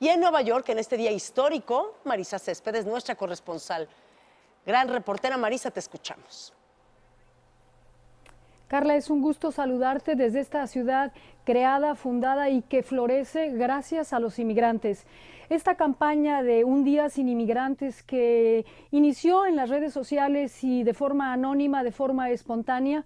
Y en Nueva York, en este día histórico, Marisa Céspedes, nuestra corresponsal, gran reportera Marisa, te escuchamos. Carla, es un gusto saludarte desde esta ciudad creada, fundada y que florece gracias a los inmigrantes. Esta campaña de Un Día sin Inmigrantes que inició en las redes sociales y de forma anónima, de forma espontánea,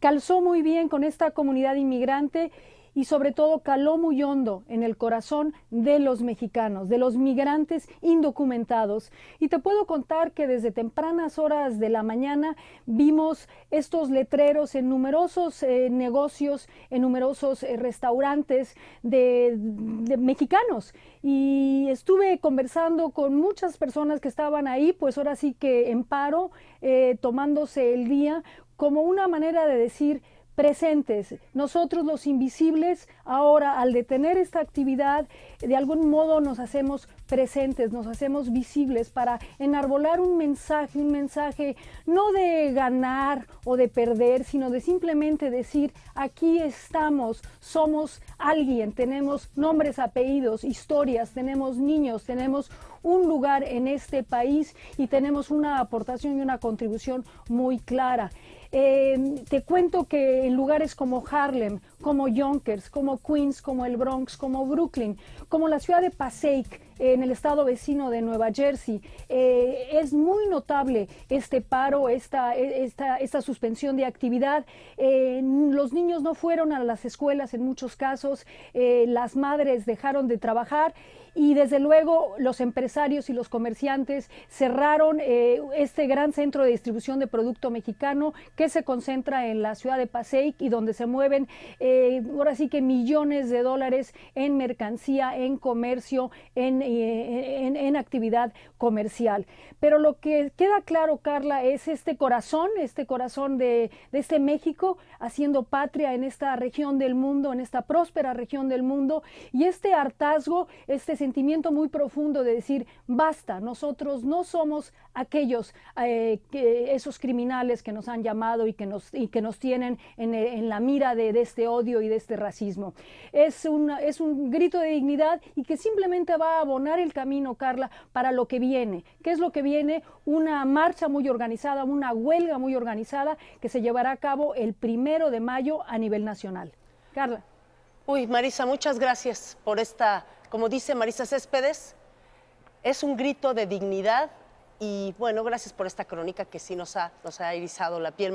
calzó muy bien con esta comunidad inmigrante y sobre todo caló muy hondo en el corazón de los mexicanos, de los migrantes indocumentados. Y te puedo contar que desde tempranas horas de la mañana vimos estos letreros en numerosos eh, negocios, en numerosos eh, restaurantes de, mexicanos. Y estuve conversando con muchas personas que estaban ahí, pues ahora sí que en paro, eh, tomándose el día como una manera de decir, presentes. Nosotros los invisibles, ahora al detener esta actividad, de algún modo nos hacemos presentes, nos hacemos visibles para enarbolar un mensaje, un mensaje no de ganar o de perder, sino de simplemente decir, aquí estamos, somos alguien, tenemos nombres, apellidos, historias, tenemos niños, tenemos un lugar en este país y tenemos una aportación y una contribución muy clara. Eh, te cuento que en lugares como Harlem como Yonkers, como Queens, como el Bronx, como Brooklyn, como la ciudad de Passaic en el estado vecino de Nueva Jersey. Eh, es muy notable este paro, esta, e, esta, esta suspensión de actividad. Eh, los niños no fueron a las escuelas en muchos casos, eh, las madres dejaron de trabajar y desde luego los empresarios y los comerciantes cerraron este gran centro de distribución de producto mexicano que se concentra en la ciudad de Passaic y donde se mueven eh, ahora sí que millones de dólares en mercancía, en comercio, eh, en, en, actividad comercial. Pero lo que queda claro, Carla, es este corazón, este corazón de, de este México haciendo patria en esta región del mundo, en esta próspera región del mundo, y este hartazgo, este sentimiento muy profundo de decir, basta, nosotros no somos aquellos, eh, que, esos criminales que nos han llamado y que nos, y que nos tienen en, en la mira de, de este odio y de este racismo. Es, una, es un grito de dignidad y que simplemente va a abonar el camino, Carla, para lo que viene. ¿Qué es lo que viene? Una marcha muy organizada, una huelga muy organizada que se llevará a cabo el primero de mayo a nivel nacional. Carla. Uy, Marisa, muchas gracias por esta, como dice Marisa Céspedes, es un grito de dignidad y bueno, gracias por esta crónica que sí nos ha, nos ha la piel.